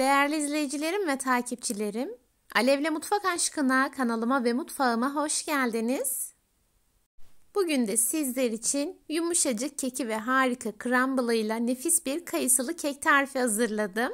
Değerli izleyicilerim ve takipçilerim, Alevle Mutfak Aşkına kanalıma ve mutfağıma hoş geldiniz. Bugün de sizler için yumuşacık keki ve harika crumble ile nefis bir kayısılı kek tarifi hazırladım.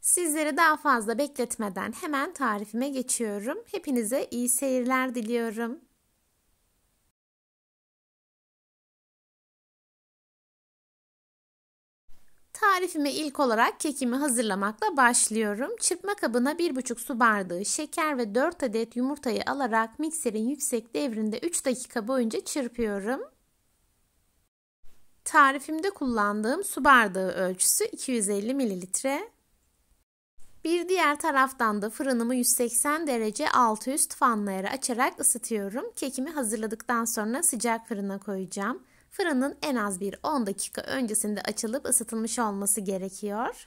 Sizleri daha fazla bekletmeden hemen tarifime geçiyorum. Hepinize iyi seyirler diliyorum. Tarifime ilk olarak kekimi hazırlamakla başlıyorum. Çırpma kabına 1,5 su bardağı şeker ve 4 adet yumurtayı alarak mikserin yüksek devrinde 3 dakika boyunca çırpıyorum. Tarifimde kullandığım su bardağı ölçüsü 250 mililitre. Bir diğer taraftan da fırınımı 180 derece altı üst fanlı açarak ısıtıyorum. Kekimi hazırladıktan sonra sıcak fırına koyacağım. Fırının en az bir 10 dakika öncesinde açılıp ısıtılmış olması gerekiyor.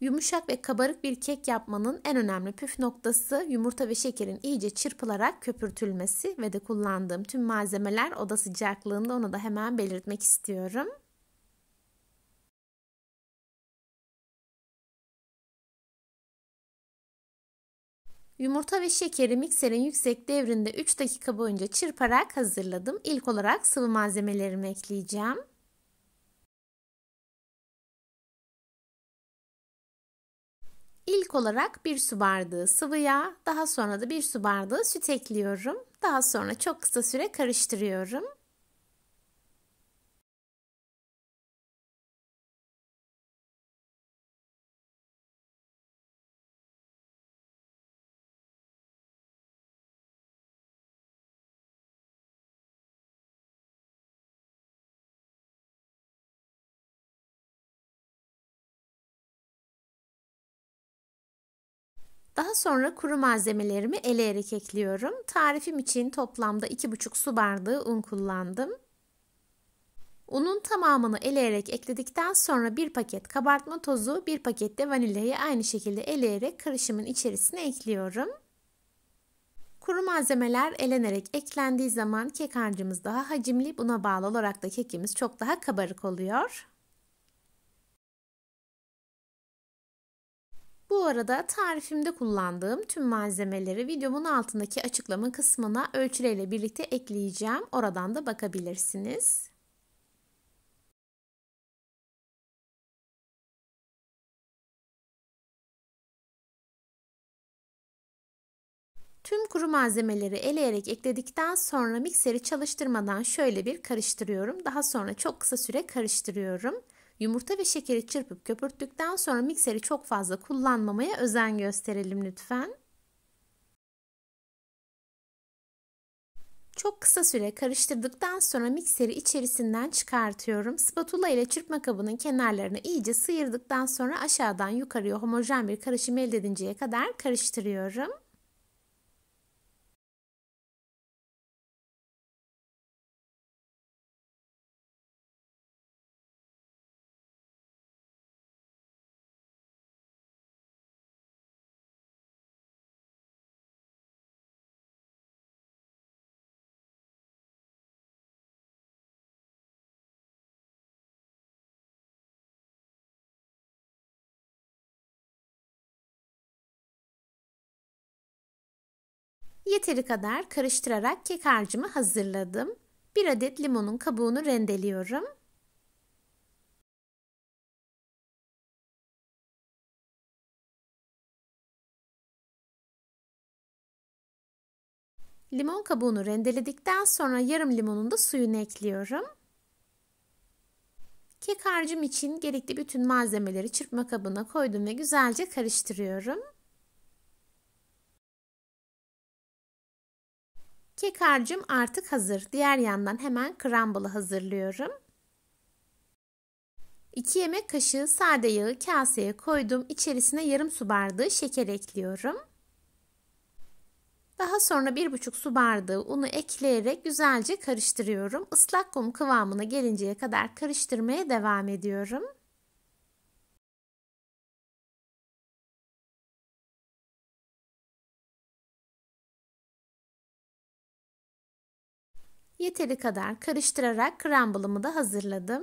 Yumuşak ve kabarık bir kek yapmanın en önemli püf noktası yumurta ve şekerin iyice çırpılarak köpürtülmesi ve de kullandığım tüm malzemeler oda sıcaklığında onu da hemen belirtmek istiyorum. Yumurta ve şekeri mikserin yüksek devrinde 3 dakika boyunca çırparak hazırladım. İlk olarak sıvı malzemelerimi ekleyeceğim. İlk olarak 1 su bardağı sıvı yağ, daha sonra da 1 su bardağı süt ekliyorum. Daha sonra çok kısa süre karıştırıyorum. Daha sonra kuru malzemelerimi eleyerek ekliyorum. Tarifim için toplamda 2,5 su bardağı un kullandım. Unun tamamını eleyerek ekledikten sonra bir paket kabartma tozu, bir paket de vanilyayı aynı şekilde eleyerek karışımın içerisine ekliyorum. Kuru malzemeler elenerek eklendiği zaman kek harcımız daha hacimli, buna bağlı olarak da kekimiz çok daha kabarık oluyor. Bu arada tarifimde kullandığım tüm malzemeleri videomun altındaki açıklama kısmına ölçüleriyle birlikte ekleyeceğim. Oradan da bakabilirsiniz. Tüm kuru malzemeleri eleyerek ekledikten sonra mikseri çalıştırmadan şöyle bir karıştırıyorum. Daha sonra çok kısa süre karıştırıyorum. Yumurta ve şekeri çırpıp köpürttükten sonra mikseri çok fazla kullanmamaya özen gösterelim lütfen. Çok kısa süre karıştırdıktan sonra mikseri içerisinden çıkartıyorum. Spatula ile çırpma kabının kenarlarını iyice sıyırdıktan sonra aşağıdan yukarıya homojen bir karışım elde edinceye kadar karıştırıyorum. Yeteri kadar karıştırarak kek harcımı hazırladım. 1 adet limonun kabuğunu rendeliyorum. Limon kabuğunu rendeledikten sonra yarım limonun da suyunu ekliyorum. Kek harcım için gerekli bütün malzemeleri çırpma kabına koydum ve güzelce karıştırıyorum. Kek harcım artık hazır. Diğer yandan hemen crumble'ı hazırlıyorum. 2 yemek kaşığı sade yağı kaseye koydum. İçerisine yarım su bardağı şeker ekliyorum. Daha sonra 1,5 su bardağı unu ekleyerek güzelce karıştırıyorum. Islak kum kıvamına gelinceye kadar karıştırmaya devam ediyorum. Yeteri kadar karıştırarak crumble'ımı da hazırladım.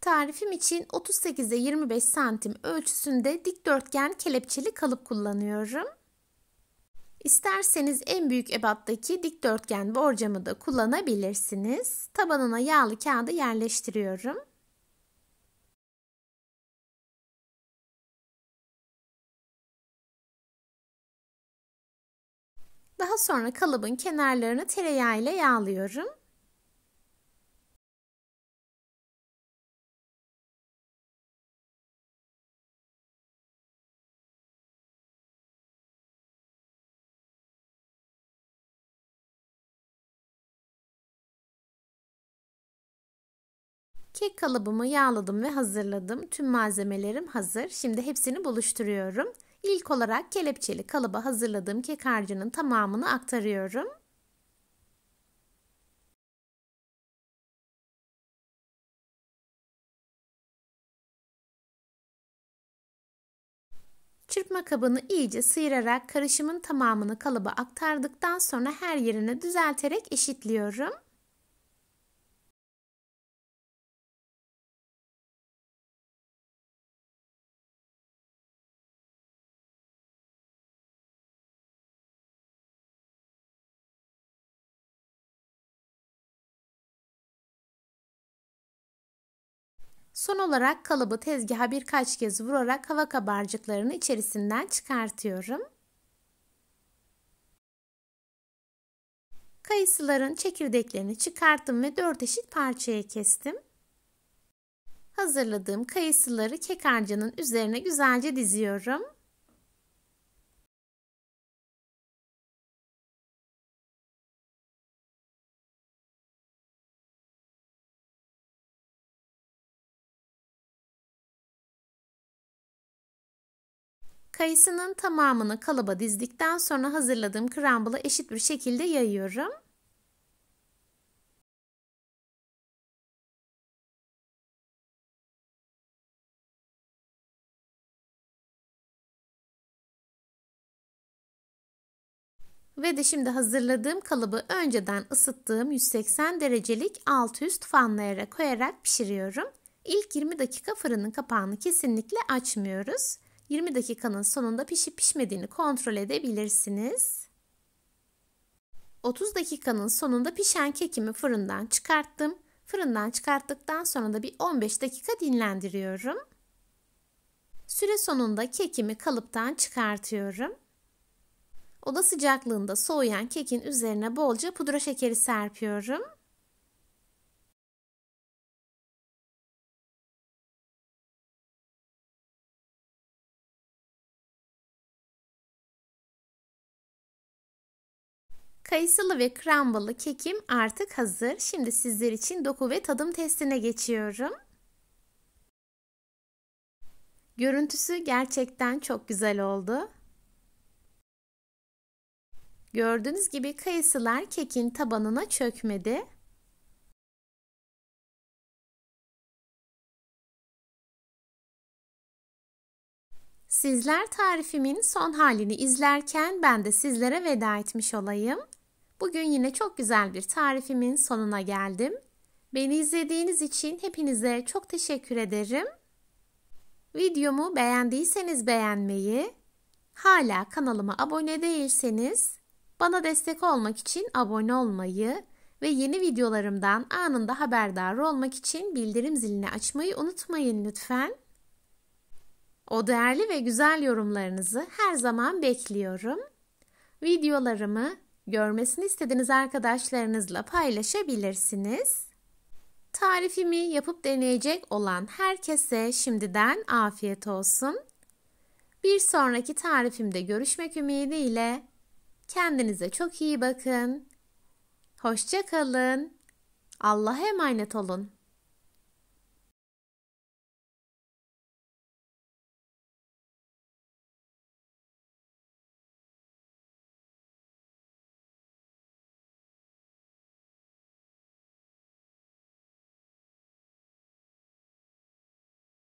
Tarifim için 38'e 25 santim ölçüsünde dikdörtgen kelepçeli kalıp kullanıyorum. İsterseniz en büyük ebattaki dikdörtgen borcamı da kullanabilirsiniz. Tabanına yağlı kağıdı yerleştiriyorum. Daha sonra kalıbın kenarlarını tereyağı ile yağlıyorum. Kek kalıbımı yağladım ve hazırladım. Tüm malzemelerim hazır. Şimdi hepsini buluşturuyorum. İlk olarak kelepçeli kalıba hazırladığım kek harcının tamamını aktarıyorum. Çırpma kabını iyice sıyırarak karışımın tamamını kalıba aktardıktan sonra her yerine düzelterek eşitliyorum. Son olarak kalıbı tezgaha birkaç kez vurarak hava kabarcıklarını içerisinden çıkartıyorum. Kayısıların çekirdeklerini çıkarttım ve dört eşit parçaya kestim. Hazırladığım kayısıları kek harcının üzerine güzelce diziyorum. Kayısının tamamını kalıba dizdikten sonra hazırladığım krambıla eşit bir şekilde yayıyorum. Ve de şimdi hazırladığım kalıbı önceden ısıttığım 180 derecelik alt üst fanlayarak koyarak pişiriyorum. İlk 20 dakika fırının kapağını kesinlikle açmıyoruz. 20 dakikanın sonunda pişip pişmediğini kontrol edebilirsiniz. 30 dakikanın sonunda pişen kekimi fırından çıkarttım. Fırından çıkarttıktan sonra da bir 15 dakika dinlendiriyorum. Süre sonunda kekimi kalıptan çıkartıyorum. Oda sıcaklığında soğuyan kekin üzerine bolca pudra şekeri serpiyorum. Kayısılı ve krembalı kekim artık hazır. Şimdi sizler için doku ve tadım testine geçiyorum. Görüntüsü gerçekten çok güzel oldu. Gördüğünüz gibi kayısılar kekin tabanına çökmedi. Sizler tarifimin son halini izlerken ben de sizlere veda etmiş olayım. Bugün yine çok güzel bir tarifimin sonuna geldim. Beni izlediğiniz için hepinize çok teşekkür ederim. Videomu beğendiyseniz beğenmeyi, hala kanalıma abone değilseniz bana destek olmak için abone olmayı ve yeni videolarımdan anında haberdar olmak için bildirim zilini açmayı unutmayın lütfen. O değerli ve güzel yorumlarınızı her zaman bekliyorum. Videolarımı görmesini istediğiniz arkadaşlarınızla paylaşabilirsiniz. Tarifimi yapıp deneyecek olan herkese şimdiden afiyet olsun. Bir sonraki tarifimde görüşmek ümidiyle kendinize çok iyi bakın. Hoşça kalın. Allah'a emanet olun.